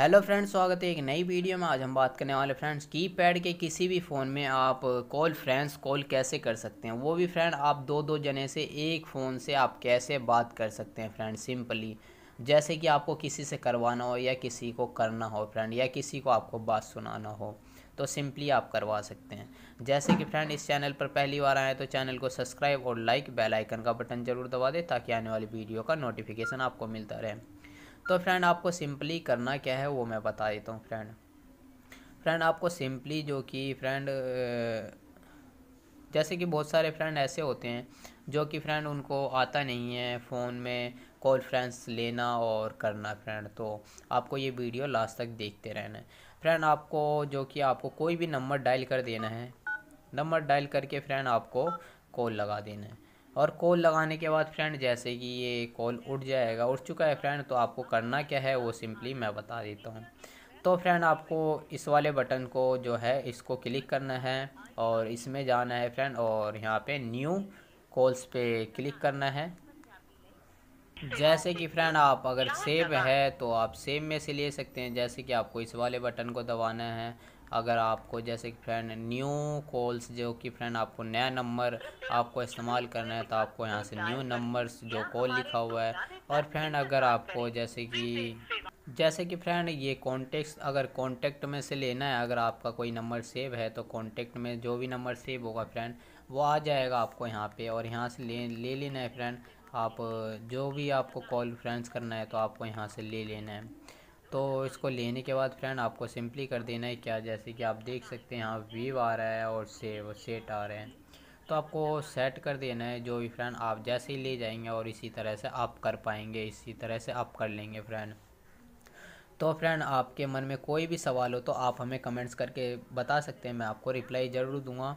hello friends स्वागत है एक नई वीडियो में आज हम बात करने वाले फ्रेंड्स की पैड के किसी भी फ़ोन में आप कॉल फ्रेंड्स कॉल कैसे कर सकते हैं वो भी फ्रेंड आप दो दो जने से एक फ़ोन से आप कैसे बात कर सकते हैं फ्रेंड सिंपली जैसे कि आपको किसी से करवाना हो या किसी को करना हो फ्रेंड या किसी को आपको बात सुनाना हो तो सिंपली आप करवा सकते हैं जैसे कि फ्रेंड इस चैनल पर पहली बार आए तो चैनल को सब्सक्राइब और लाइक बेल आइकन का बटन ज़रूर दबा दें ताकि आने वाली वीडियो का नोटिफिकेशन आपको मिलता रहे तो फ्रेंड आपको सिंपली करना क्या है वो मैं बता देता हूँ फ्रेंड फ्रेंड आपको सिंपली जो कि फ्रेंड जैसे कि बहुत सारे फ्रेंड ऐसे होते हैं जो कि फ्रेंड उनको आता नहीं है फ़ोन में कॉल फ्रेंड्स लेना और करना फ्रेंड तो आपको ये वीडियो लास्ट तक देखते रहना है फ्रेंड आपको जो कि आपको कोई भी नंबर डायल कर देना है नंबर डायल करके फ्रेंड आपको कॉल लगा देना है और कॉल लगाने के बाद फ्रेंड जैसे कि ये कॉल उठ जाएगा उठ चुका है फ्रेंड तो आपको करना क्या है वो सिंपली मैं बता देता हूँ तो फ्रेंड आपको इस वाले बटन को जो है इसको क्लिक करना है और इसमें जाना है फ्रेंड और यहाँ पे न्यू कॉल्स पे क्लिक करना है जैसे कि फ्रेंड आप अगर सेव है तो आप सेव में से ले सकते हैं जैसे कि आपको इस वाले बटन को दबाना है अगर आपको जैसे कि फ्रेंड न्यू कॉल्स जो कि फ्रेंड आपको नया नंबर आपको इस्तेमाल करना है तो आपको यहाँ से न्यू नंबर्स जो कॉल लिखा हुआ है और फ्रेंड अगर आपको जैसे कि जैसे कि फ्रेंड ये कॉन्टेक्ट अगर कॉन्टेक्ट में से लेना है अगर आपका कोई नंबर सेव है तो कॉन्टेक्ट में जो भी नंबर सेव होगा फ्रेंड वो आ जाएगा आपको यहाँ पे और यहाँ से ले ले लेना है फ्रेंड आप जो भी आपको कॉल फ्रेंड्स करना है तो आपको यहाँ से ले लेना है तो इसको लेने के बाद फ्रेंड आपको सिंपली कर देना है क्या जैसे कि आप देख सकते हैं यहाँ वीव आ रहा है और सेव सेट आ रहे हैं तो आपको सेट कर देना है जो भी फ्रेंड आप जैसे ही ले जाएंगे और इसी तरह से आप कर पाएंगे इसी तरह से आप कर लेंगे फ्रेंड तो फ्रेंड आपके मन में कोई भी सवाल हो तो आप हमें कमेंट्स करके बता सकते हैं मैं आपको रिप्लाई ज़रूर दूंगा